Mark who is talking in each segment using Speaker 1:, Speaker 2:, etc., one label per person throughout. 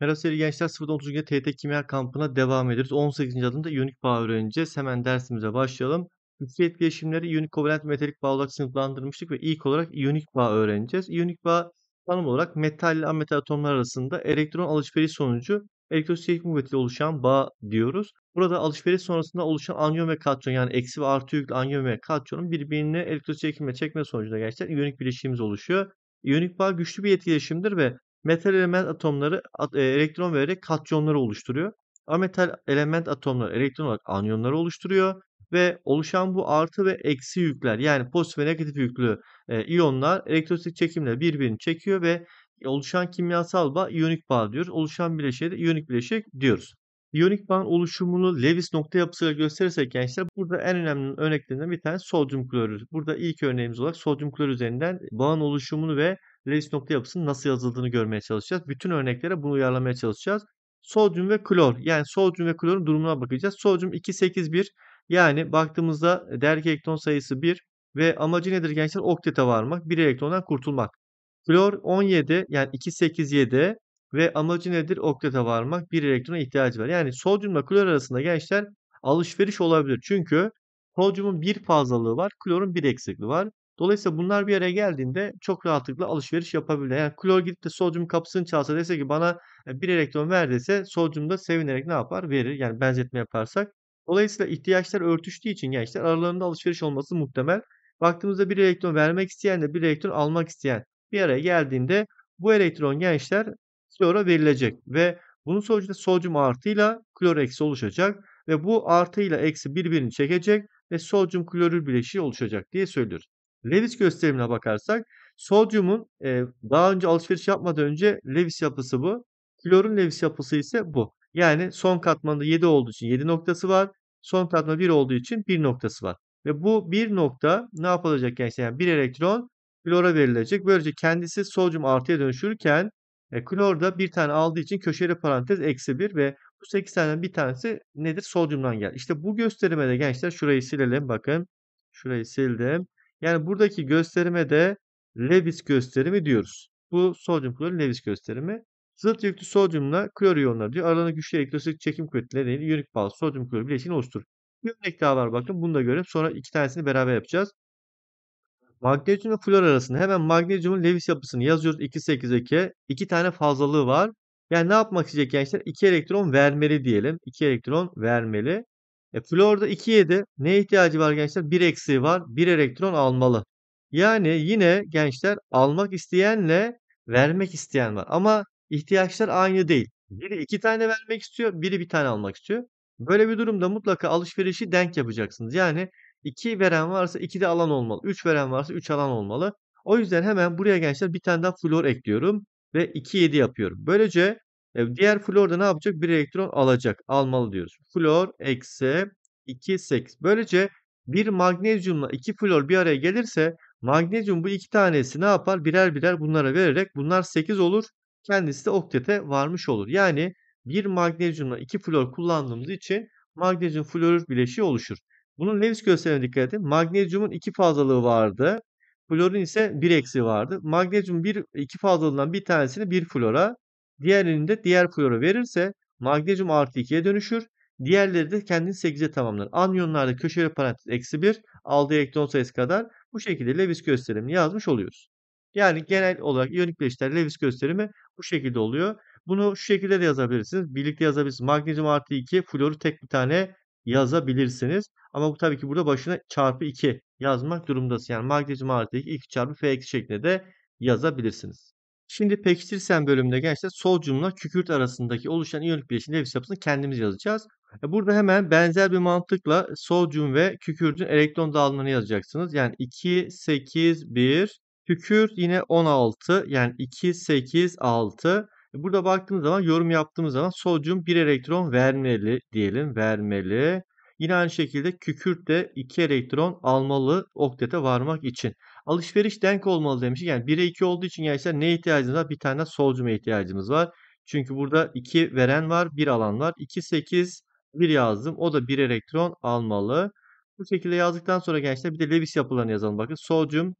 Speaker 1: Merhaba sevgili gençler 0.30'da TT Kimya Kampı'na devam ediyoruz. 18. adımda iyonik bağ öğreneceğiz. Hemen dersimize başlayalım. Güçlü etkileşimleri iyonik kovalent metalik bağ olarak sınıflandırmıştık ve ilk olarak iyonik bağ öğreneceğiz. İyonik bağ tanım olarak metal ile ametal atomlar arasında elektron alışveriş sonucu elektrostatik kuvvetiyle oluşan bağ diyoruz. Burada alışveriş sonrasında oluşan anyon ve katyon yani eksi ve artı yüklü anyon ve katyonun birbirine elektrostatik çekme sonucunda gerçekten iyonik bileşiğimiz oluşuyor. İyonik bağ güçlü bir etkileşimdir ve Metal element atomları e, elektron vererek katyonları oluşturuyor. Ametal element atomları elektron olarak anyonları oluşturuyor ve oluşan bu artı ve eksi yükler yani pozitif ve negatif yüklü e, iyonlar elektrostatik çekimle birbirini çekiyor ve oluşan kimyasal bağ iyonik bağ diyoruz. Oluşan bileşiğe de iyonik bileşik diyoruz. İyonik bağın oluşumunu Lewis nokta yapısıyla gösterirsek gençler burada en önemli örneklerinden bir tanesi sodyum klorür. Burada ilk örneğimiz olarak sodyum klorür üzerinden bağın oluşumunu ve Reis nokta yapısının nasıl yazıldığını görmeye çalışacağız. Bütün örneklere bunu uyarlamaya çalışacağız. Sodyum ve klor yani sodyum ve klorun durumuna bakacağız. Sodyum 281 yani baktığımızda değerli elektron sayısı 1 ve amacı nedir gençler? Oktete varmak, bir elektrondan kurtulmak. Klor 17 yani 287 ve amacı nedir? Oktete varmak, bir elektrona ihtiyacı var. Yani sodyumla klor arasında gençler alışveriş olabilir. Çünkü sodyumun bir fazlalığı var, klorun bir eksikliği var. Dolayısıyla bunlar bir araya geldiğinde çok rahatlıkla alışveriş yapabilir. Yani klor gidip de sodyum kapısını çalsa dese ki bana e, bir elektron ver dese sodyum da sevinerek ne yapar? Verir. Yani benzetme yaparsak. Dolayısıyla ihtiyaçlar örtüştüğü için gençler aralarında alışveriş olması muhtemel. Baktığımızda bir elektron vermek isteyen de bir elektron almak isteyen bir araya geldiğinde bu elektron gençler klora verilecek ve bunun sonucunda sodyum artıyla klor eksi oluşacak ve bu artıyla eksi birbirini çekecek ve sodyum klorür bileşiği oluşacak diye söylüyoruz. Lewis gösterimine bakarsak sodyumun e, daha önce alışveriş yapmadan önce Lewis yapısı bu. Klorun Lewis yapısı ise bu. Yani son katmanda 7 olduğu için 7 noktası var. Son katmanda 1 olduğu için 1 noktası var. Ve bu 1 nokta ne yapılacak gençler? Yani 1 elektron klora verilecek. Böylece kendisi sodyum artıya dönüşürken e, klor da bir tane aldığı için köşeli parantez eksi 1 ve bu 8 taneden bir tanesi nedir? Sodyumdan gel. İşte bu gösterime de gençler şurayı silelim bakın. Şurayı sildim. Yani buradaki gösterime de Lewis gösterimi diyoruz. Bu sodyum klorür Lewis gösterimi. Zıt yüklü sodyumla klor iyonları diyor. Aralarında güçlü elektrostatik çekim kuvvetleri nedeniyle yönük bağlı sodyum klorür bileşiğini oluşturur. Bir örnek daha var bakın. Bunu da görelim. Sonra iki tanesini beraber yapacağız. Magnezyum ve flor arasında hemen magnezyumun Lewis yapısını yazıyoruz. 2 8 2. 2 tane fazlalığı var. Yani ne yapmak isteyecek gençler? 2 elektron vermeli diyelim. 2 elektron vermeli. E, florda 2 7 neye ihtiyacı var gençler? 1 eksiği var. 1 elektron almalı. Yani yine gençler almak isteyenle vermek isteyen var. Ama ihtiyaçlar aynı değil. Biri iki tane vermek istiyor, biri bir tane almak istiyor. Böyle bir durumda mutlaka alışverişi denk yapacaksınız. Yani iki veren varsa iki de alan olmalı. üç veren varsa üç alan olmalı. O yüzden hemen buraya gençler bir tane daha flor ekliyorum ve 2 7 yapıyorum. Böylece e, diğer flor da ne yapacak? Bir elektron alacak. Almalı diyoruz. Flor eksi 2, 8. Böylece bir magnezyumla iki flor bir araya gelirse magnezyum bu iki tanesi ne yapar? Birer birer bunlara vererek bunlar 8 olur. Kendisi de oktete varmış olur. Yani bir magnezyumla iki flor kullandığımız için magnezyum florür bileşiği oluşur. Bunun Lewis gösterene dikkat edin. Magnezyumun iki fazlalığı vardı. Florun ise bir eksi vardı. Magnezyum bir, iki fazlalığından bir tanesini bir flora, Diğer elinde diğer flora verirse magnezyum artı 2'ye dönüşür. Diğerleri de kendini 8'e tamamlar. Anyonlarda köşeli parantez eksi 1 aldığı elektron sayısı kadar bu şekilde Lewis gösterimini yazmış oluyoruz. Yani genel olarak iyonik bileşikler Lewis gösterimi bu şekilde oluyor. Bunu şu şekilde de yazabilirsiniz. Birlikte yazabilirsiniz. Magnezyum artı 2 floru tek bir tane yazabilirsiniz. Ama bu tabii ki burada başına çarpı 2 yazmak durumdasın. Yani magnezyum artı 2 2 çarpı F eksi şeklinde de yazabilirsiniz. Şimdi pekiştirsen bölümünde gençler sodyumla kükürt arasındaki oluşan iyonik bileşim Lewis yapısını kendimiz yazacağız. E, burada hemen benzer bir mantıkla sodyum ve kükürtün elektron dağılımını yazacaksınız. Yani 2, 8, 1, kükürt yine 16 yani 2, 8, 6. Burada baktığımız zaman yorum yaptığımız zaman sodyum 1 elektron vermeli diyelim vermeli. Yine aynı şekilde kükürt de 2 elektron almalı oktete varmak için. Alışveriş denk olmalı demiş. Yani 1'e 2 olduğu için gençler ne ihtiyacımız var? Bir tane solcuma ihtiyacımız var. Çünkü burada 2 veren var, 1 alan var. 2, 8, 1 yazdım. O da 1 elektron almalı. Bu şekilde yazdıktan sonra gençler bir de Lewis yapılarını yazalım. Bakın solcum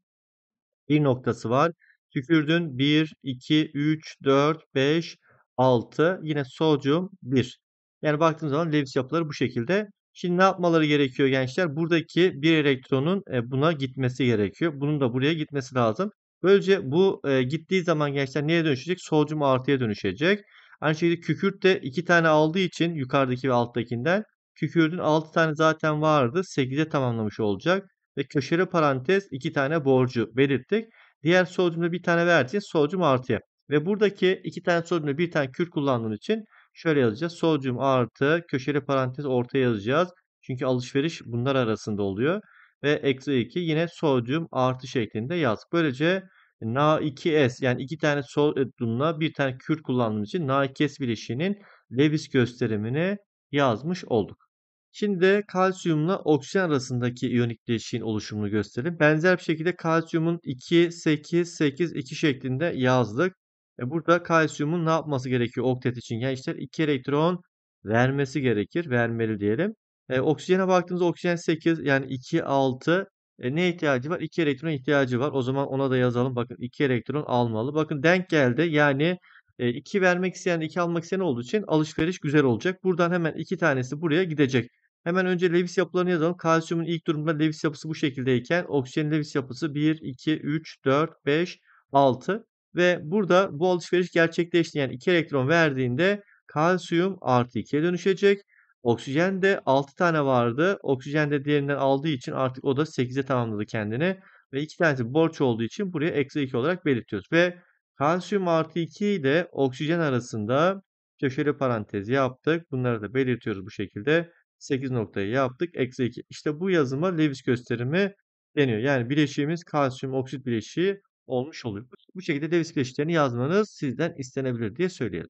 Speaker 1: bir noktası var. Tükürdün 1, 2, 3, 4, 5, 6. Yine solcum 1. Yani baktığımız zaman Lewis yapıları bu şekilde. Şimdi ne yapmaları gerekiyor gençler? Buradaki bir elektronun e, buna gitmesi gerekiyor. Bunun da buraya gitmesi lazım. Böylece bu e, gittiği zaman gençler neye dönüşecek? Solcum artıya dönüşecek. Aynı şekilde kükürt de 2 tane aldığı için yukarıdaki ve alttakinden kükürdün 6 tane zaten vardı. 8'e tamamlamış olacak. Ve köşeli parantez 2 tane borcu belirttik. Diğer solcumda bir tane verdiğin solcum artıya. Ve buradaki iki tane solcumda bir tane kürt kullandığın için Şöyle yazacağız. Sodyum artı köşeli parantez ortaya yazacağız. Çünkü alışveriş bunlar arasında oluyor. Ve eksi 2 yine sodyum artı şeklinde yazdık. Böylece Na2S yani iki tane sodyumla bir tane kürt kullandığımız için Na2S bileşiğinin Lewis gösterimini yazmış olduk. Şimdi de kalsiyumla oksijen arasındaki iyonik bileşiğin oluşumunu gösterelim. Benzer bir şekilde kalsiyumun 2, 8, 8, 2 şeklinde yazdık. E burada kalsiyumun ne yapması gerekiyor oktet için gençler? 2 elektron vermesi gerekir. Vermeli diyelim. E, oksijene baktığımızda oksijen 8 yani 2, 6 e, ne ihtiyacı var? 2 elektron ihtiyacı var. O zaman ona da yazalım. Bakın 2 elektron almalı. Bakın denk geldi. Yani 2 e, vermek isteyen 2 almak isteyen olduğu için alışveriş güzel olacak. Buradan hemen 2 tanesi buraya gidecek. Hemen önce Lewis yapılarını yazalım. Kalsiyumun ilk durumda Lewis yapısı bu şekildeyken oksijen Lewis yapısı 1, 2, 3, 4, 5, 6. Ve burada bu alışveriş gerçekleşti. Yani 2 elektron verdiğinde kalsiyum artı 2'ye dönüşecek. Oksijen de 6 tane vardı. Oksijen de diğerinden aldığı için artık o da 8'e tamamladı kendini. Ve 2 tanesi borç olduğu için buraya eksi 2 olarak belirtiyoruz. Ve kalsiyum artı 2 ile oksijen arasında köşeli parantez yaptık. Bunları da belirtiyoruz bu şekilde. 8 noktayı yaptık. Eksi 2. İşte bu yazıma Lewis gösterimi deniyor. Yani bileşiğimiz kalsiyum oksit bileşiği olmuş oluyor. Bu şekilde devis bileşiklerini yazmanız sizden istenebilir diye söyleyelim.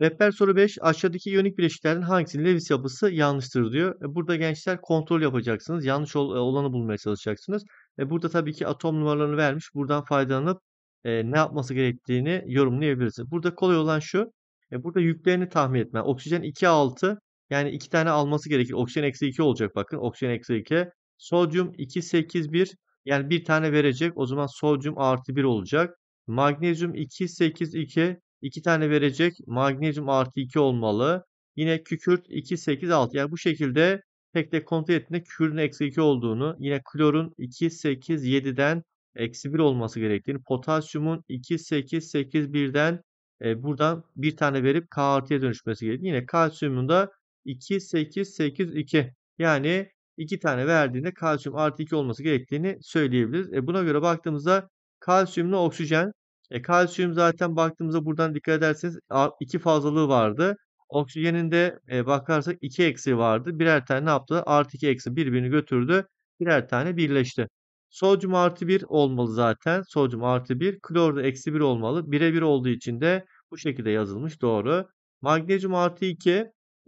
Speaker 1: Rehber soru 5. Aşağıdaki iyonik bileşiklerin hangisinin Lewis yapısı yanlıştır diyor. E, burada gençler kontrol yapacaksınız. Yanlış e, olanı bulmaya çalışacaksınız. E, burada tabii ki atom numaralarını vermiş. Buradan faydalanıp ne yapması gerektiğini yorumlayabiliriz. Burada kolay olan şu. burada yüklerini tahmin etme. Oksijen 2-6 yani 2 tane alması gerekir. Oksijen eksi 2 olacak bakın. Oksijen eksi 2. Sodyum 2-8-1 yani bir tane verecek. O zaman sodyum artı 1 olacak. Magnezyum 2, 8, 2. 2 tane verecek. Magnezyum artı 2 olmalı. Yine kükürt 2, 8, 6. Yani bu şekilde tek tek kontrol ettiğinde kürün eksi 2 olduğunu, yine klorun 2, 8, 7'den eksi 1 olması gerektiğini, potasyumun 2, 8, 8, 1'den e, buradan bir tane verip K artıya dönüşmesi gerektiğini, yine kalsiyumun da 2, 8, 8, 2. Yani 2 tane verdiğinde kalsiyum artı 2 olması gerektiğini söyleyebiliriz. E buna göre baktığımızda kalsiyumla oksijen. E kalsiyum zaten baktığımızda buradan dikkat ederseniz 2 fazlalığı vardı. Oksijenin de e, bakarsak 2 eksi vardı. Birer tane ne yaptı? Artı 2 eksi birbirini götürdü. Birer tane birleşti. Sodyum artı 1 olmalı zaten. Sodyum artı 1. Klor da eksi 1 olmalı. Bire 1 olduğu için de bu şekilde yazılmış. Doğru. Magnezyum artı 2.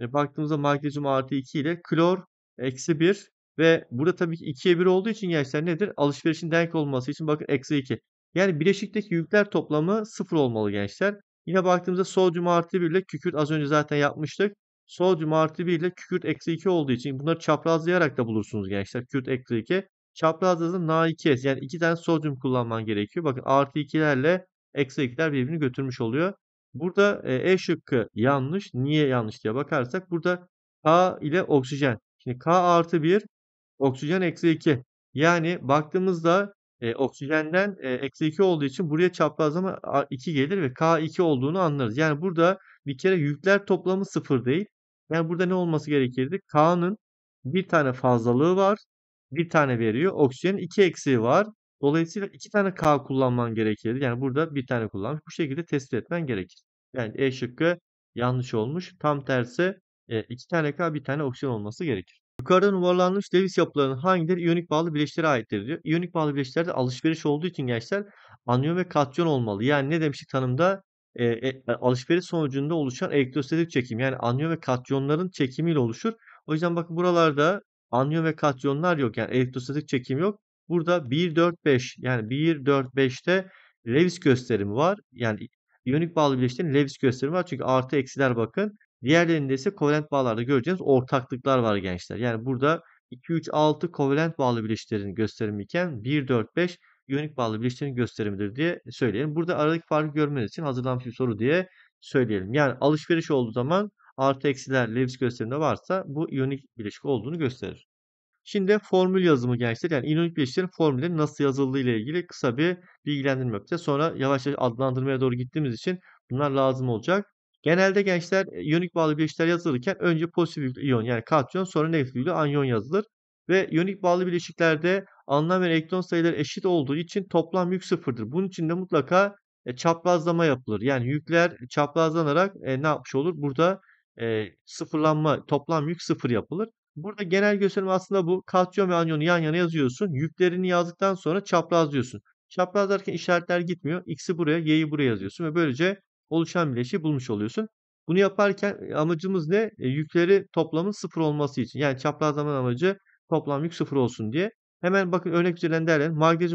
Speaker 1: E, baktığımızda magnezyum artı 2 ile klor eksi 1 ve burada tabii ki 2'ye 1 olduğu için gençler nedir? Alışverişin denk olması için bakın eksi 2. Yani bileşikteki yükler toplamı 0 olmalı gençler. Yine baktığımızda sodyum artı 1 ile kükürt az önce zaten yapmıştık. Sodyum artı 1 ile kükürt eksi 2 olduğu için bunları çaprazlayarak da bulursunuz gençler. Kükürt eksi 2. Çaprazladığın Na2S yani 2 tane sodyum kullanman gerekiyor. Bakın artı 2'lerle eksi 2'ler birbirini götürmüş oluyor. Burada e, e şıkkı yanlış. Niye yanlış diye bakarsak burada K ile oksijen Şimdi K artı 1 oksijen eksi 2. Yani baktığımızda e, oksijenden e, eksi 2 olduğu için buraya çaprazlama 2 gelir ve K2 olduğunu anlarız. Yani burada bir kere yükler toplamı 0 değil. Yani burada ne olması gerekirdi? K'nın bir tane fazlalığı var. Bir tane veriyor. Oksijenin 2 eksiği var. Dolayısıyla 2 tane K kullanman gerekirdi. Yani burada bir tane kullanmış. Bu şekilde tespit etmen gerekir. Yani E şıkkı yanlış olmuş. Tam tersi e, iki tane K bir tane oksijen olması gerekir. Yukarıda numaralanmış Lewis yapılarının hangileri iyonik bağlı bileşlere aittir diyor. İyonik bağlı bileşlerde alışveriş olduğu için gençler anion ve katyon olmalı. Yani ne demiştik tanımda? E, e, alışveriş sonucunda oluşan elektrostatik çekim. Yani anion ve katyonların çekimiyle oluşur. O yüzden bakın buralarda anion ve katyonlar yok. Yani elektrostatik çekim yok. Burada 1, 4, 5 yani 1, 4, 5'te Lewis gösterimi var. Yani iyonik bağlı bileşlerin Lewis gösterimi var. Çünkü artı eksiler bakın Diğerlerinde ise kovalent bağlarda göreceğiniz ortaklıklar var gençler. Yani burada 2, 3, 6 kovalent bağlı bileşiklerin gösterimi iken 1, 4, 5 iyonik bağlı bileşiklerin gösterimidir diye söyleyelim. Burada aradaki farkı görmeniz için hazırlanmış bir soru diye söyleyelim. Yani alışveriş olduğu zaman artı eksiler Lewis gösterimde varsa bu iyonik bileşik olduğunu gösterir. Şimdi formül yazımı gençler yani iyonik bileşiklerin formülleri nasıl yazıldığı ile ilgili kısa bir bilgilendirme yapacağız. Sonra yavaş yavaş adlandırmaya doğru gittiğimiz için bunlar lazım olacak. Genelde gençler e, iyonik bağlı bileşikler yazılırken önce pozitif iyon yani katyon sonra negatif yüklü anyon yazılır. Ve iyonik bağlı bileşiklerde anlam ve elektron sayıları eşit olduğu için toplam yük sıfırdır. Bunun için de mutlaka e, çaprazlama yapılır. Yani yükler çaprazlanarak e, ne yapmış olur? Burada sıfırlanma, toplam yük sıfır yapılır. Burada genel gösterim aslında bu. katyon ve anyonu yan yana yazıyorsun. Yüklerini yazdıktan sonra çaprazlıyorsun. Çaprazlarken işaretler gitmiyor. X'i buraya, Y'yi buraya yazıyorsun ve böylece oluşan bileşiği bulmuş oluyorsun. Bunu yaparken amacımız ne? E, yükleri toplamın sıfır olması için. Yani zaman amacı toplam yük sıfır olsun diye. Hemen bakın örnek üzerinden derler.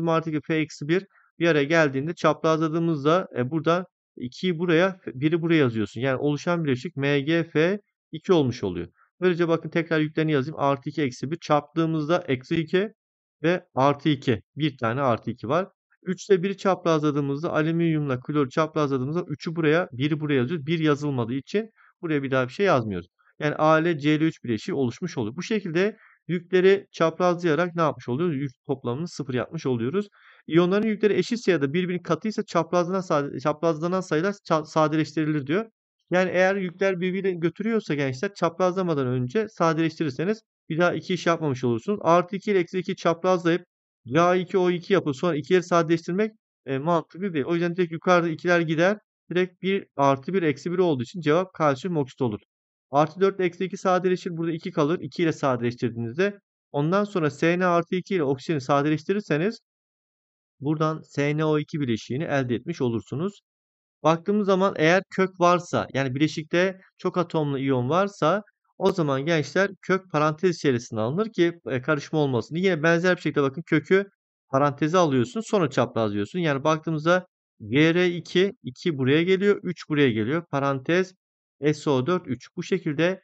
Speaker 1: artı F-1 bir araya geldiğinde çaprazladığımızda e, burada 2'yi buraya 1'i buraya yazıyorsun. Yani oluşan bileşik MGF 2 olmuş oluyor. Böylece bakın tekrar yüklerini yazayım. Artı 2 eksi 1 çarptığımızda eksi 2 ve artı 2. Bir tane artı 2 var. 3 ile 1'i çaprazladığımızda alüminyumla klor çaprazladığımızda 3'ü buraya 1 buraya yazıyoruz. 1 yazılmadığı için buraya bir daha bir şey yazmıyoruz. Yani A ile C 3 bileşiği oluşmuş oluyor. Bu şekilde yükleri çaprazlayarak ne yapmış oluyoruz? Yük toplamını sıfır yapmış oluyoruz. İyonların yükleri eşitse ya da birbirini katıysa çaprazlanan, çaprazlanan sayılar sadeleştirilir diyor. Yani eğer yükler birbirini götürüyorsa gençler çaprazlamadan önce sadeleştirirseniz bir daha iki iş yapmamış olursunuz. Artı 2 ile eksi 2 çaprazlayıp ya 2 o 2 yapıp sonra 2'leri sadeleştirmek e, mantıklı değil. O yüzden direkt yukarıda 2'ler gider. Direkt 1 artı 1 eksi 1 olduğu için cevap kalsiyum oksit olur. Artı 4 eksi 2 sadeleşir. Burada 2 kalır. 2 ile sadeleştirdiğinizde. Ondan sonra SN artı 2 ile oksijeni sadeleştirirseniz buradan SNO2 bileşiğini elde etmiş olursunuz. Baktığımız zaman eğer kök varsa yani bileşikte çok atomlu iyon varsa o zaman gençler kök parantez içerisine alınır ki karışma olmasın. Yine benzer bir şekilde bakın kökü paranteze alıyorsun sonra çaprazlıyorsun. Yani baktığımızda GR2 2 buraya geliyor 3 buraya geliyor. Parantez SO4 3. Bu şekilde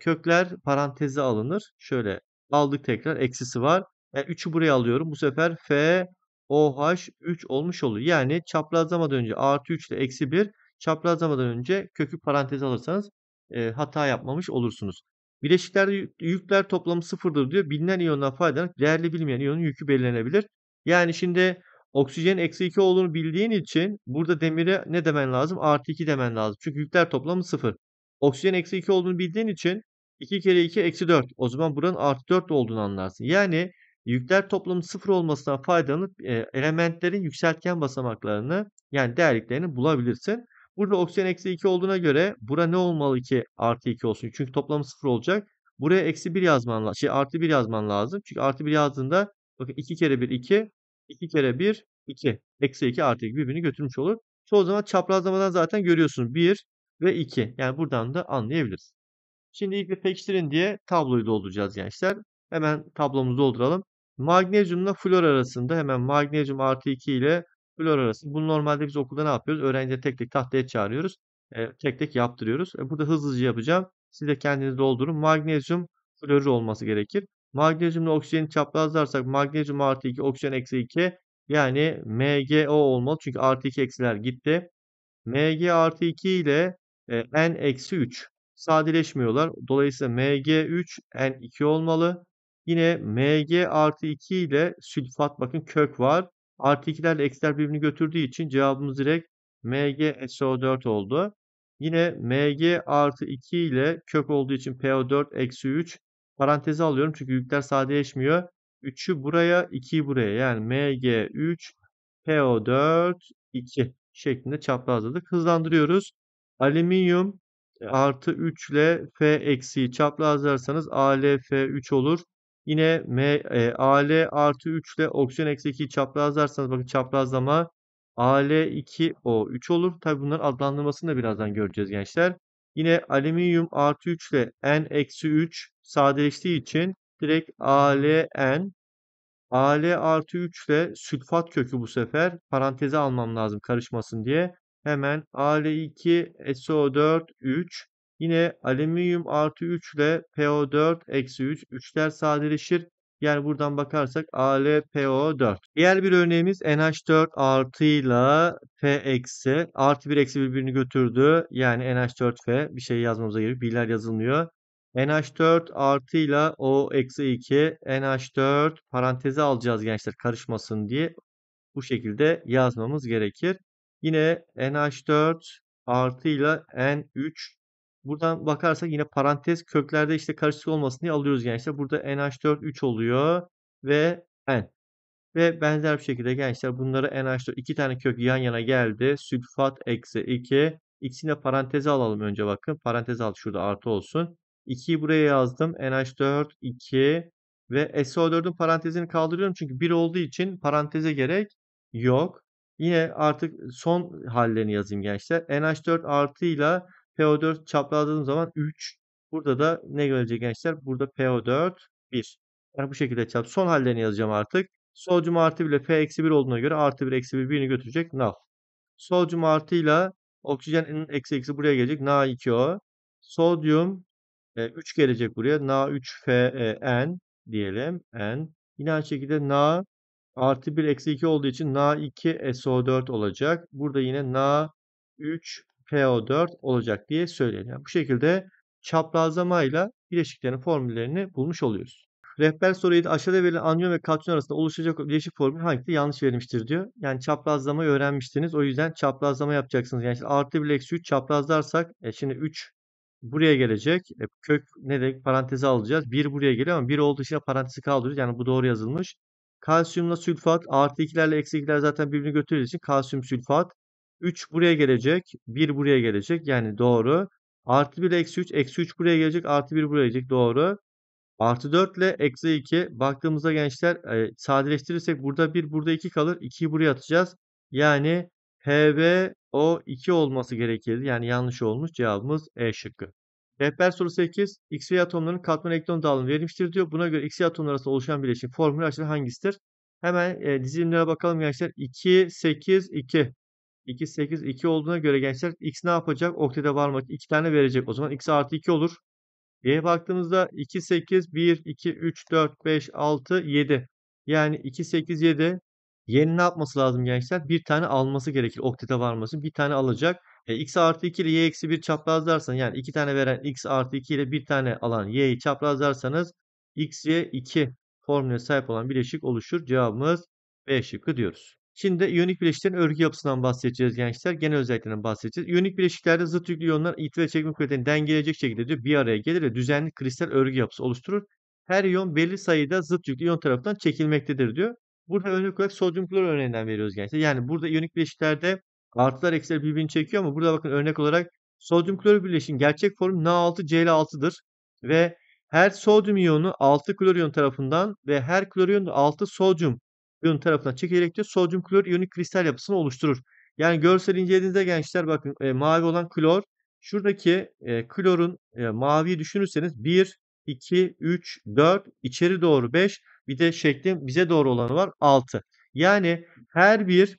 Speaker 1: kökler paranteze alınır. Şöyle aldık tekrar eksisi var. Yani e, 3'ü buraya alıyorum. Bu sefer F OH 3 olmuş oluyor. Yani çaprazlamadan önce artı 3 ile eksi 1 çaprazlamadan önce kökü paranteze alırsanız e, hata yapmamış olursunuz. Bileşiklerde yükler toplamı sıfırdır diyor. Bilinen iyondan faydalanarak değerli bilmeyen iyonun yükü belirlenebilir. Yani şimdi oksijen eksi 2 olduğunu bildiğin için burada demire ne demen lazım? Artı 2 demen lazım. Çünkü yükler toplamı sıfır. Oksijen eksi 2 olduğunu bildiğin için 2 kere 2 eksi 4. O zaman buranın artı 4 olduğunu anlarsın. Yani yükler toplamı sıfır olmasına faydalanıp e, elementlerin yükseltgen basamaklarını yani değerliklerini bulabilirsin. Burada oksijen eksi 2 olduğuna göre bura ne olmalı ki artı 2 olsun? Çünkü toplamı 0 olacak. Buraya eksi 1 yazman lazım. Şey artı 1 yazman lazım. Çünkü artı 1 yazdığında bakın 2 kere 1 2. 2 kere 1 2. Eksi 2 artı 2 birbirini götürmüş olur. Çoğu zaman çaprazlamadan zaten görüyorsunuz. 1 ve 2. Yani buradan da anlayabiliriz. Şimdi ilk bir pekiştirin diye tabloyu dolduracağız gençler. Hemen tablomuzu dolduralım. Magnezyumla flor arasında hemen magnezyum artı 2 ile blur arası. Bunu normalde biz okulda ne yapıyoruz? Öğrencileri tek tek tahtaya çağırıyoruz. E, tek tek yaptırıyoruz. E, burada hızlıca yapacağım. Siz de kendiniz doldurun. Magnezyum florür olması gerekir. Magnezyumla oksijeni çaprazlarsak magnezyum artı 2, oksijen eksi 2 yani MgO olmalı. Çünkü artı 2 eksiler gitti. Mg artı 2 ile e, N eksi 3 sadeleşmiyorlar. Dolayısıyla Mg3 N2 olmalı. Yine Mg artı 2 ile sülfat bakın kök var. Artı 2'lerle eksiler birbirini götürdüğü için cevabımız direkt MgSO4 oldu. Yine Mg artı 2 ile kök olduğu için PO4 eksi 3 parantezi alıyorum çünkü yükler sadeleşmiyor. 3'ü buraya 2'yi buraya yani Mg3 PO4 2 şeklinde çaprazladık. Hızlandırıyoruz. Alüminyum artı 3 ile F eksiği çaprazlarsanız ALF3 olur. Yine M, e, AL artı 3 ile oksijen eksi 2'yi çaprazlarsanız bakın çaprazlama AL2O3 olur. Tabi bunların adlandırmasını da birazdan göreceğiz gençler. Yine alüminyum artı 3 ile N eksi 3 sadeleştiği için direkt ALN Al artı 3 ile sülfat kökü bu sefer paranteze almam lazım karışmasın diye. Hemen Al2 SO4 3 Yine alüminyum artı 3 ile PO4 eksi 3. 3'ler sadeleşir. Yani buradan bakarsak ALPO4. Diğer bir örneğimiz NH4 artıyla F eksi. Artı 1 eksi birbirini götürdü. Yani NH4F bir şey yazmamıza gerek. Birler yazılmıyor. NH4 artıyla O eksi 2. NH4 paranteze alacağız gençler karışmasın diye. Bu şekilde yazmamız gerekir. Yine NH4 artıyla N3 Buradan bakarsak yine parantez köklerde işte karışık olmasın diye alıyoruz gençler. Burada NH4 3 oluyor ve N. Ve benzer bir şekilde gençler bunları NH4 iki tane kök yan yana geldi. Sülfat eksi 2. İkisini de paranteze alalım önce bakın. Parantez alt şurada artı olsun. 2'yi buraya yazdım. NH4 2 ve SO4'ün parantezini kaldırıyorum. Çünkü 1 olduğu için paranteze gerek yok. Yine artık son hallerini yazayım gençler. NH4 artıyla PO4 çaprazladığım zaman 3. Burada da ne gelecek gençler? Burada PO4 1. Yani bu şekilde çap. Son hallerini yazacağım artık. Solcum artı bile P eksi 1 olduğuna göre artı 1 eksi 1 birini götürecek. Nal. Solcum artıyla oksijenin eksi eksi buraya gelecek. Na2O. Sodyum e, 3 gelecek buraya. Na3Fe diyelim. N. Yine aynı şekilde Na artı 1 eksi 2 olduğu için Na2SO4 olacak. Burada yine Na3 PO4 olacak diye söyleniyor. Yani bu şekilde çaprazlamayla bileşiklerin formüllerini bulmuş oluyoruz. Rehber soruyu da aşağıda verilen anion ve katyon arasında oluşacak bileşik formülü hangisi yanlış verilmiştir diyor. Yani çaprazlamayı öğrenmiştiniz. O yüzden çaprazlama yapacaksınız. Yani işte artı 1 eksi 3 çaprazlarsak e şimdi 3 buraya gelecek. E kök ne demek parantezi alacağız. 1 buraya geliyor ama 1 olduğu için parantezi kaldırıyoruz. Yani bu doğru yazılmış. Kalsiyumla sülfat artı 2'lerle eksi 2'ler zaten birbirini götürdüğü için kalsiyum sülfat 3 buraya gelecek. 1 buraya gelecek. Yani doğru. Artı 1 eksi 3. Eksi 3 buraya gelecek. Artı 1 buraya gelecek. Doğru. Artı 4 ile eksi 2. Baktığımızda gençler e, sadeleştirirsek burada 1 burada 2 kalır. 2'yi buraya atacağız. Yani HB 2 olması gerekirdi. Yani yanlış olmuş. Cevabımız E şıkkı. Rehber soru 8. X ve atomların katman elektron dağılımı verilmiştir diyor. Buna göre X ve arasında oluşan bileşim formülü aşağıda hangisidir? Hemen e, dizilimlere bakalım gençler. 2, 8, 2. 2, 8, 2 olduğuna göre gençler x ne yapacak? Oktete varmak 2 tane verecek. O zaman x artı 2 olur. Y'ye baktığımızda 2, 8, 1, 2, 3, 4, 5, 6, 7. Yani 2, 8, 7. Y'nin ne yapması lazım gençler? Bir tane alması gerekir oktete varması. Bir tane alacak. E, x artı 2 ile y eksi 1 çaprazlarsan yani 2 tane veren x artı 2 ile bir tane alan y'yi çaprazlarsanız x, y 2 formüle sahip olan bileşik oluşur. Cevabımız B şıkkı diyoruz. Şimdi de iyonik bileşiklerin örgü yapısından bahsedeceğiz gençler. Genel özelliklerinden bahsedeceğiz. İyonik bileşiklerde zıt yüklü iyonlar itire çekme kuvvetini dengeleyecek şekilde diyor, bir araya gelir ve düzenli kristal örgü yapısı oluşturur. Her iyon belli sayıda zıt yüklü iyon tarafından çekilmektedir diyor. Burada örnek olarak sodyum klor örneğinden veriyoruz gençler. Yani burada iyonik bileşiklerde artılar eksiler birbirini çekiyor ama burada bakın örnek olarak sodyum klor bileşiğin gerçek formu Na6Cl6'dır ve her sodyum iyonu 6 iyon tarafından ve her klor iyonu 6 sodyum iyonun tarafına çekerek de sodyum klor iyonik kristal yapısını oluşturur. Yani görsel incelediğinizde gençler bakın e, mavi olan klor. Şuradaki e, klorun e, maviyi düşünürseniz 1, 2, 3, 4, içeri doğru 5 bir de şeklin bize doğru olanı var 6. Yani her bir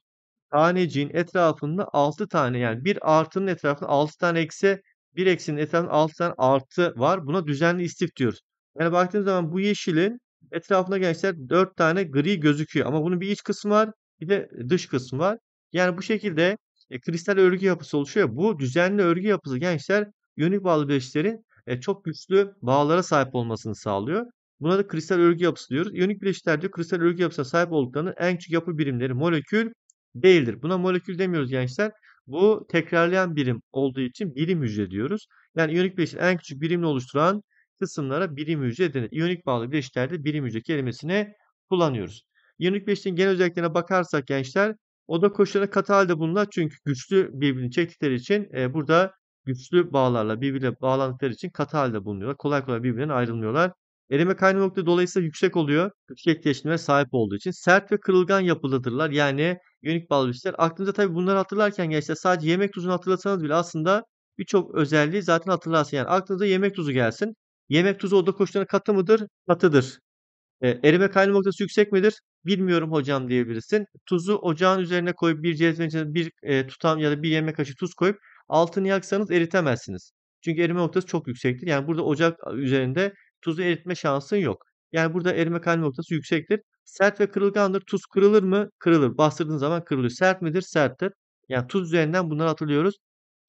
Speaker 1: taneciğin etrafında 6 tane yani bir artının etrafında 6 tane eksi bir eksinin etrafında 6 tane artı var. Buna düzenli istif diyoruz. Yani baktığınız zaman bu yeşilin Etrafında gençler 4 tane gri gözüküyor ama bunun bir iç kısmı var bir de dış kısmı var. Yani bu şekilde e, kristal örgü yapısı oluşuyor. Bu düzenli örgü yapısı gençler yönük bağlı bileşiklerin e, çok güçlü bağlara sahip olmasını sağlıyor. Buna da kristal örgü yapısı diyoruz. İyonik bileşikler diyor kristal örgü yapısına sahip olduklarının en küçük yapı birimleri molekül değildir. Buna molekül demiyoruz gençler. Bu tekrarlayan birim olduğu için birim hücre diyoruz. Yani iyonik bileşik en küçük birimini oluşturan kısımlara birim hücre denir. İyonik bağlı bileşiklerde birim hücre kelimesini kullanıyoruz. İyonik bileşiğin genel özelliklerine bakarsak gençler oda koşullarına katı halde bunlar çünkü güçlü birbirini çektikleri için e, burada güçlü bağlarla birbirine bağlandıkları için katı halde bulunuyorlar. Kolay kolay birbirinden ayrılmıyorlar. Erime kaynama noktası dolayısıyla yüksek oluyor. Yüksek etkileşimlere sahip olduğu için. Sert ve kırılgan yapılıdırlar. Yani yönelik bağlı bileşikler. Aklınıza tabii bunları hatırlarken gençler sadece yemek tuzunu hatırlasanız bile aslında birçok özelliği zaten hatırlarsın. Yani aklınıza yemek tuzu gelsin. Yemek tuzu oda koşullarına katı mıdır? Katıdır. E, erime kaynama noktası yüksek midir? Bilmiyorum hocam diyebilirsin. Tuzu ocağın üzerine koyup bir cezvenin içine bir e, tutam ya da bir yemek kaşığı tuz koyup altını yaksanız eritemezsiniz. Çünkü erime noktası çok yüksektir. Yani burada ocak üzerinde tuzu eritme şansın yok. Yani burada erime kaynama noktası yüksektir. Sert ve kırılgandır. Tuz kırılır mı? Kırılır. Bastırdığın zaman kırılıyor. Sert midir? Serttir. Yani tuz üzerinden bunları hatırlıyoruz.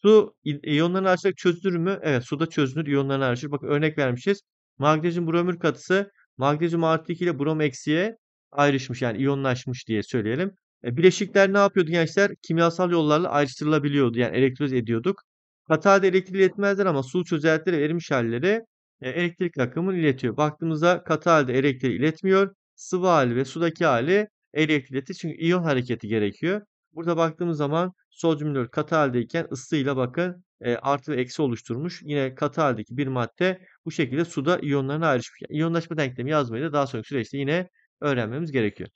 Speaker 1: Su iyonlarını ayrışarak çözünür mü? Evet suda çözünür iyonlarını ayrışır. Bak örnek vermişiz. Magnezyum bromür katısı magnezyum artı 2 ile brom eksiye ayrışmış yani iyonlaşmış diye söyleyelim. E, bileşikler ne yapıyordu gençler? Kimyasal yollarla ayrıştırılabiliyordu yani elektroz ediyorduk. Katı halde elektriği iletmezler ama su çözeltileri erimiş halleri e, elektrik akımını iletiyor. Baktığımızda katı halde elektriği iletmiyor. Sıvı hali ve sudaki hali elektrik iletir çünkü iyon hareketi gerekiyor. Burada baktığımız zaman Sodyum klor katı haldeyken ısıyla bakın e, artı ve eksi oluşturmuş. Yine katı haldeki bir madde bu şekilde suda iyonlarına ayrışmış. Yani iyonlaşma denklemi yazmayı da daha sonraki süreçte yine öğrenmemiz gerekiyor.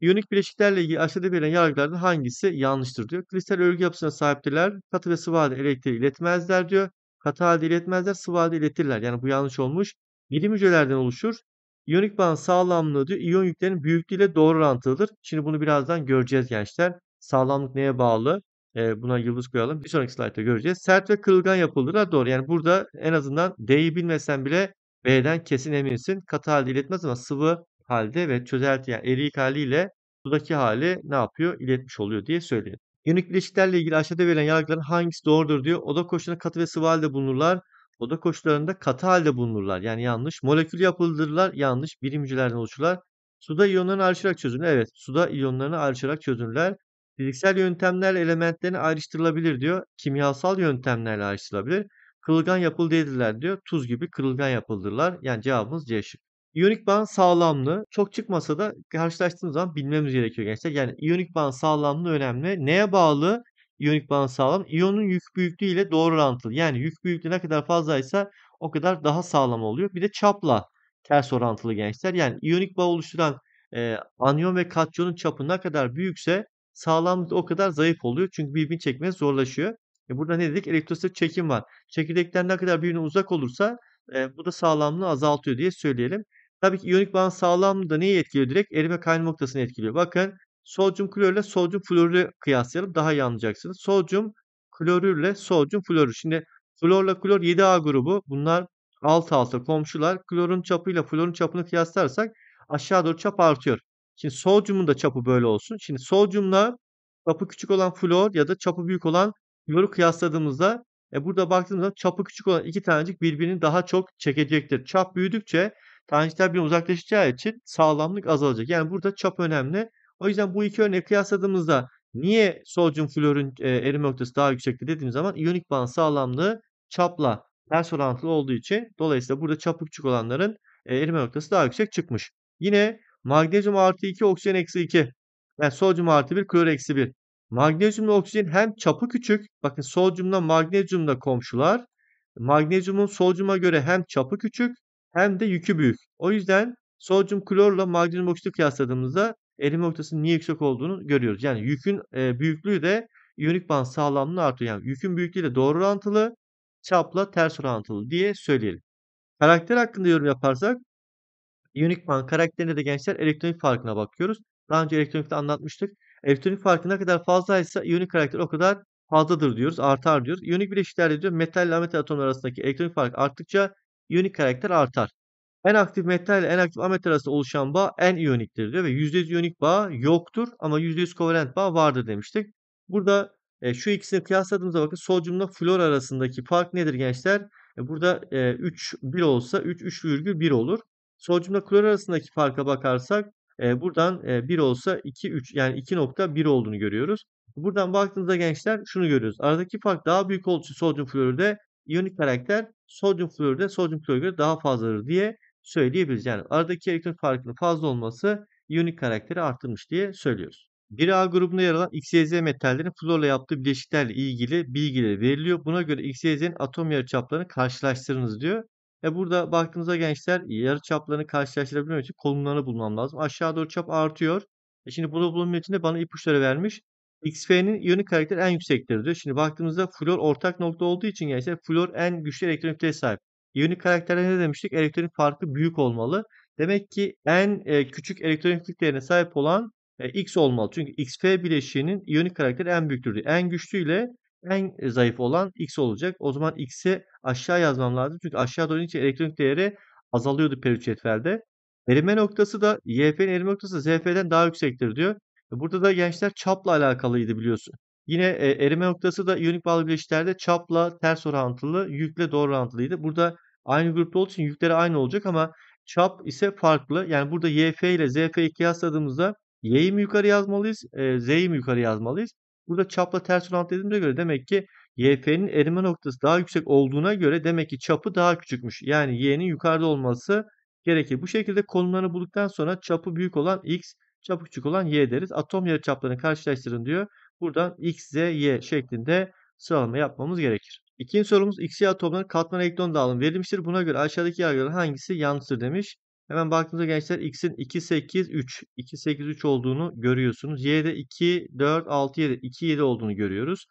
Speaker 1: İyonik bileşiklerle ilgili aşağıda verilen yargılardan hangisi yanlıştır diyor. Kristal örgü yapısına sahiptirler. Katı ve sıvı halde elektriği iletmezler diyor. Katı halde iletmezler, sıvı halde iletirler. Yani bu yanlış olmuş. Birim hücrelerden oluşur. İyonik bağın sağlamlığı diyor. İyon yüklerinin büyüklüğüyle doğru orantılıdır. Şimdi bunu birazdan göreceğiz gençler. Sağlamlık neye bağlı? E, buna yıldız koyalım. Bir sonraki slaytta göreceğiz. Sert ve kırılgan yapılara doğru. Yani burada en azından D'yi bilmesen bile B'den kesin eminsin. Katı halde iletmez ama sıvı halde ve çözelti yani eriyik haliyle sudaki hali ne yapıyor? İletmiş oluyor diye söylüyor. Yönelik ilişkilerle ilgili aşağıda verilen yargıların hangisi doğrudur diyor. Oda koşullarında katı ve sıvı halde bulunurlar. Oda koşullarında katı halde bulunurlar. Yani yanlış. Molekül yapıldırırlar. Yanlış. Birimcilerden oluşurlar. Suda iyonlarını ayrışarak çözülür. Evet. Suda iyonlarını ayrışarak çözünürler. Fiziksel yöntemler elementlerine ayrıştırılabilir diyor. Kimyasal yöntemlerle ayrıştırılabilir. Kırılgan yapıldı dediler diyor. Tuz gibi kırılgan yapıldılar. Yani cevabımız C şık. İyonik bağın sağlamlığı çok çıkmasa da karşılaştığımız zaman bilmemiz gerekiyor gençler. Yani iyonik bağın sağlamlığı önemli. Neye bağlı iyonik bağın sağlam? İyonun yük büyüklüğü ile doğru orantılı. Yani yük büyüklüğü ne kadar fazlaysa o kadar daha sağlam oluyor. Bir de çapla ters orantılı gençler. Yani iyonik bağ oluşturan e, anyon ve katyonun çapı ne kadar büyükse sağlamlık o kadar zayıf oluyor. Çünkü birbirini çekmeye zorlaşıyor. E burada ne dedik? Elektrostatik çekim var. Çekirdekler ne kadar birbirine uzak olursa e, bu da sağlamlığı azaltıyor diye söyleyelim. Tabii ki iyonik bağın sağlamlığı da neyi etkiliyor direkt? Erime kaynama noktasını etkiliyor. Bakın sodyum klorürle sodyum florürü kıyaslayalım. Daha iyi anlayacaksınız. Sodyum klorürle sodyum florür. Şimdi florla klor 7A grubu. Bunlar alt alta komşular. Klorun çapıyla florun çapını kıyaslarsak aşağı doğru çap artıyor. Şimdi sodyumun da çapı böyle olsun. Şimdi sodyumla çapı küçük olan flor ya da çapı büyük olan fluoru kıyasladığımızda e burada baktığımızda çapı küçük olan iki tanecik birbirini daha çok çekecektir. Çap büyüdükçe tanecikler bir uzaklaşacağı için sağlamlık azalacak. Yani burada çap önemli. O yüzden bu iki örneği kıyasladığımızda niye sodyum florun e, erime noktası daha yüksekti dediğim zaman iyonik bağın sağlamlığı çapla ters orantılı olduğu için dolayısıyla burada çapı küçük olanların e, erime noktası daha yüksek çıkmış. Yine Magnezyum artı 2 oksijen eksi 2. Yani sodyum artı 1 klor eksi 1. Magnezyumla oksijen hem çapı küçük. Bakın sodyumla magnezyumla komşular. Magnezyumun sodyuma göre hem çapı küçük hem de yükü büyük. O yüzden sodyum klorla magnezyum oksiti kıyasladığımızda erime noktasının niye yüksek olduğunu görüyoruz. Yani yükün e, büyüklüğü de iyonik bağın sağlamlığını artıyor. Yani yükün büyüklüğü de doğru orantılı, çapla ters orantılı diye söyleyelim. Karakter hakkında yorum yaparsak man karakterinde de gençler elektronik farkına bakıyoruz. Daha önce elektronikte anlatmıştık. Elektronik farkı ne kadar fazlaysa iyonik karakter o kadar fazladır diyoruz. Artar diyoruz. İyonik bileşiklerde diyor metal ile metal atomlar arasındaki elektronik fark arttıkça iyonik karakter artar. En aktif metal ile en aktif ametal arasında oluşan bağ en iyoniktir diyor ve %100 iyonik bağ yoktur ama %100 kovalent bağ vardır demiştik. Burada e, şu ikisini kıyasladığımızda bakın sodyumla flor arasındaki fark nedir gençler? E, burada e, 3 1 olsa 3 3,1 olur. Sodyumla klor arasındaki farka bakarsak e, buradan e, 1 olsa 2 3 yani 2.1 olduğunu görüyoruz. Buradan baktığınızda gençler şunu görüyoruz. Aradaki fark daha büyük olduğu için sodyum florürde iyonik karakter sodyum florürde sodyum klorür göre daha fazladır diye söyleyebiliriz. Yani aradaki elektron farkının fazla olması iyonik karakteri arttırmış diye söylüyoruz. 1A grubunda yer alan XYZ metallerin florla yaptığı bileşiklerle ilgili bilgileri veriliyor. Buna göre XYZ'nin atom yarıçaplarını karşılaştırınız diyor. E burada baktığımızda gençler yarı çaplarını karşılaştırabilmek için konumlarını bulmam lazım. Aşağı doğru çap artıyor. E şimdi bunu bulabilmek için de bana ipuçları vermiş. XF'nin iyonik karakter en yüksektir diyor. Şimdi baktığımızda flor ortak nokta olduğu için gençler flor en güçlü elektron sahip. İyonik karakterde ne demiştik? Elektron farkı büyük olmalı. Demek ki en e, küçük elektronikliklerine sahip olan e, X olmalı. Çünkü XF bileşiğinin iyonik karakteri en büyüktür diyor. En güçlü ile en e, zayıf olan x olacak. O zaman x'i aşağı yazmam lazım. Çünkü aşağı doğru için elektronik değeri azalıyordu periyot Erime noktası da YF'nin erime noktası ZF'den daha yüksektir diyor. E, burada da gençler çapla alakalıydı biliyorsun. Yine e, erime noktası da iyonik bağlı bileşiklerde çapla ters orantılı, yükle doğru orantılıydı. Burada aynı grupta olduğu için yükleri aynı olacak ama çap ise farklı. Yani burada YF ile ZF'yi kıyasladığımızda Y'yi mi yukarı yazmalıyız, e, Z'yi mi yukarı yazmalıyız? Burada çapla ters orantıladığına göre demek ki YF'nin erime noktası daha yüksek olduğuna göre demek ki çapı daha küçükmüş. Yani Y'nin yukarıda olması gerekir. Bu şekilde konumlarını bulduktan sonra çapı büyük olan X, çapı küçük olan Y deriz. Atom yarı çaplarını karşılaştırın diyor. Buradan X, Z, Y şeklinde sıralama yapmamız gerekir. İkinci sorumuz Xy atomların katman elektron dağılımı verilmiştir. Buna göre aşağıdaki yargıların hangisi yanlıştır demiş. Hemen baktığımızda gençler x'in 2, 8, 3. 2, 8, 3 olduğunu görüyorsunuz. y'de 2, 4, 6, 7. 2, 7 olduğunu görüyoruz.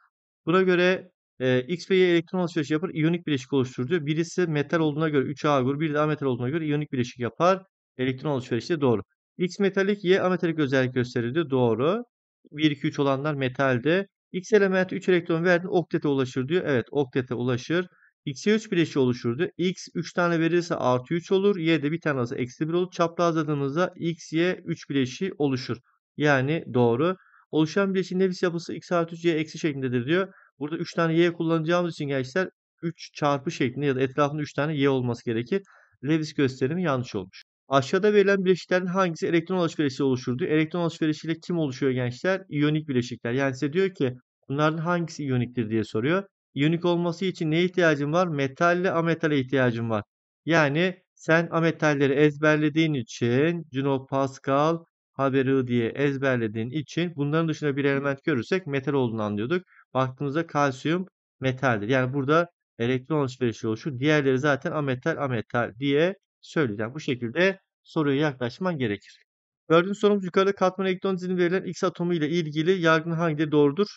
Speaker 1: Buna göre e, X ve Y elektron alışverişi yapar. İyonik bileşik oluşturur diyor. Birisi metal olduğuna göre 3 A grubu, biri de ametal olduğuna göre iyonik bileşik yapar. Elektron alışverişi de doğru. X metalik, Y ametalik özellik gösterir diyor. Doğru. 1, 2, 3 olanlar metalde. X elementi 3 elektron verdiğinde oktete ulaşır diyor. Evet oktete ulaşır. X'e 3 bileşi oluşurdu. X 3 tane verirse artı 3 olur. Y de bir tane alırsa eksi 1 olur. Çaprazladığımızda X, Y 3 bileşi oluşur. Yani doğru. Oluşan bileşin nefis yapısı X artı 3, Y eksi şeklindedir diyor. Burada 3 tane Y kullanacağımız için gençler 3 çarpı şeklinde ya da etrafında 3 tane Y olması gerekir. Lewis gösterimi yanlış olmuş. Aşağıda verilen bileşiklerin hangisi elektron alışverişi oluşurdu? Elektron alışverişiyle kim oluşuyor gençler? İyonik bileşikler. Yani size diyor ki bunların hangisi iyoniktir diye soruyor. Unique olması için neye ihtiyacın var? Metalle ametale ihtiyacın var. Yani sen ametalleri ezberlediğin için Juno Pascal haberi diye ezberlediğin için bunların dışında bir element görürsek metal olduğunu anlıyorduk. Baktığımızda kalsiyum metaldir. Yani burada elektron alışverişi oluşur. Diğerleri zaten ametal ametal diye söyleyeceğim. Bu şekilde soruya yaklaşman gerekir. Gördüğünüz sorumuz yukarıda katman elektron dizilimi verilen X atomu ile ilgili yargının hangileri doğrudur?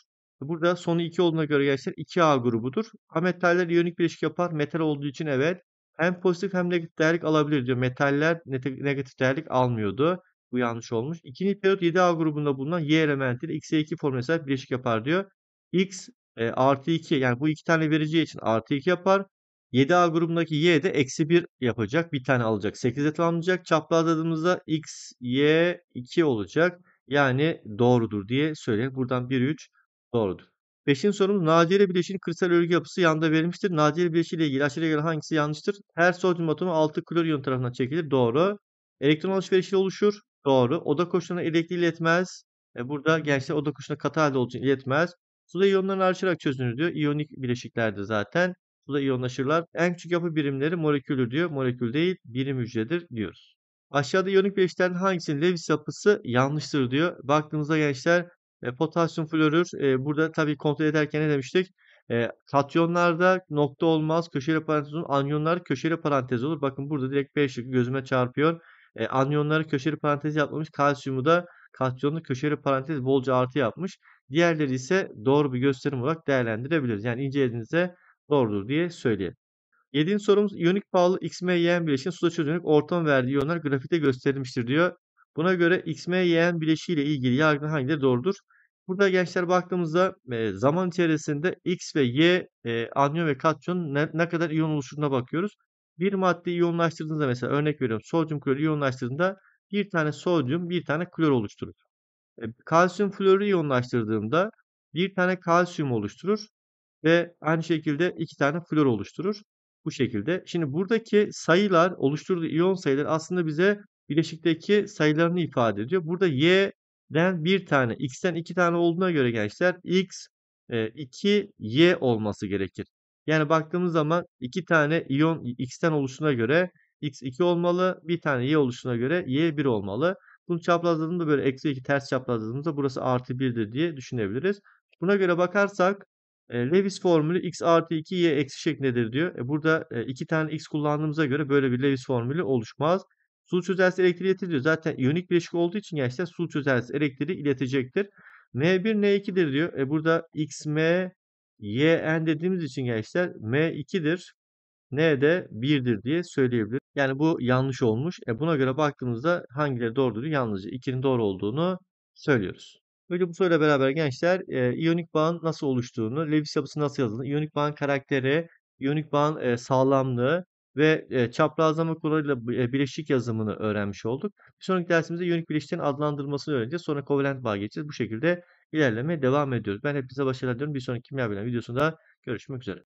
Speaker 1: Burada sonu 2 olduğuna göre gençler 2A grubudur. Ha metaller iyonik bileşik yapar. Metal olduğu için evet. Hem pozitif hem negatif değerlik alabilir diyor. Metaller negatif değerlik almıyordu. Bu yanlış olmuş. İkinci periyot 7A grubunda bulunan Y elementiyle X'e2 formülüne sahip bileşik yapar diyor. X e, artı 2 yani bu iki tane vereceği için artı 2 yapar. 7A grubundaki Y de eksi 1 yapacak. Bir tane alacak. 8'e tamamlayacak. Çaprazladığımızda X, Y, 2 olacak. Yani doğrudur diye söyleyelim. Buradan 1, 3, Doğrudur. Beşinci sorumuz Nadire bileşiğinin kristal örgü yapısı yanda verilmiştir. Nadire bileşiği ile ilgili aşağıya göre hangisi yanlıştır? Her sodyum atomu 6 klor iyon tarafından çekilir. Doğru. Elektron alışverişiyle oluşur. Doğru. Oda koşuluna elektriği iletmez. E burada gençler oda koşuluna katı halde olduğu için iletmez. Suda iyonlarını ayrışarak çözünür diyor. İyonik bileşiklerde zaten. Suda iyonlaşırlar. En küçük yapı birimleri moleküldür diyor. Molekül değil birim hücredir diyoruz. Aşağıda iyonik bileşiklerin hangisinin Lewis yapısı yanlıştır diyor. Baktığımızda gençler e, potasyum florür e, burada tabii kontrol ederken ne demiştik? E, katyonlarda nokta olmaz. Köşeli parantez olur. Anyonlar köşeli parantez olur. Bakın burada direkt 5 gözüme çarpıyor. E, anyonları köşeli parantez yapmamış. Kalsiyumu da katyonlu köşeli parantez bolca artı yapmış. Diğerleri ise doğru bir gösterim olarak değerlendirebiliriz. Yani incelediğinizde doğrudur diye söyleyelim. Yediğin sorumuz iyonik bağlı XM yeğen suda çözünürlük ortam verdiği iyonlar grafikte gösterilmiştir diyor. Buna göre XM yeğen bileşiği ile ilgili yargı hangileri doğrudur? Burada gençler baktığımızda e, zaman içerisinde X ve Y e, anyon ve katyon ne, ne kadar iyon oluşumuna bakıyoruz. Bir madde iyonlaştırdığınızda mesela örnek veriyorum sodyum klor iyonlaştırdığında bir tane sodyum bir tane klor oluşturur. E, kalsiyum florü iyonlaştırdığımda bir tane kalsiyum oluşturur ve aynı şekilde iki tane flor oluşturur. Bu şekilde. Şimdi buradaki sayılar oluşturduğu iyon sayıları aslında bize bileşikteki sayılarını ifade ediyor. Burada Y den bir tane, x'ten iki tane olduğuna göre gençler x 2 e, y olması gerekir. Yani baktığımız zaman iki tane iyon x'ten oluşuna göre x 2 olmalı. Bir tane y oluşuna göre y 1 olmalı. Bunu çaprazladığımda böyle eksi 2 ters çaprazladığımızda burası artı 1'dir diye düşünebiliriz. Buna göre bakarsak e, Lewis formülü x artı 2 y eksi şeklindedir diyor. E, burada e, iki tane x kullandığımıza göre böyle bir Lewis formülü oluşmaz. Su çözeltisi elektriği iletir Zaten iyonik bileşik olduğu için gençler su çözeltisi elektriği iletecektir. N1 N2'dir diyor. E burada X, M, Y, N dediğimiz için gençler M2'dir. N de 1'dir diye söyleyebilir. Yani bu yanlış olmuş. E buna göre baktığımızda hangileri doğrudur? Yalnızca 2'nin doğru olduğunu söylüyoruz. Böyle bu soruyla beraber gençler e, iyonik bağın nasıl oluştuğunu, Lewis yapısı nasıl yazıldığını, iyonik bağın karakteri, iyonik bağın e, sağlamlığı, ve e, çaprazlama kuralıyla e, bileşik yazımını öğrenmiş olduk. Bir sonraki dersimizde yönelik bileşiklerin adlandırılmasını öğreneceğiz. Sonra kovalent bağ geçeceğiz. Bu şekilde ilerlemeye devam ediyoruz. Ben hepinize başarılar diliyorum. Bir sonraki kimya bilen videosunda görüşmek üzere.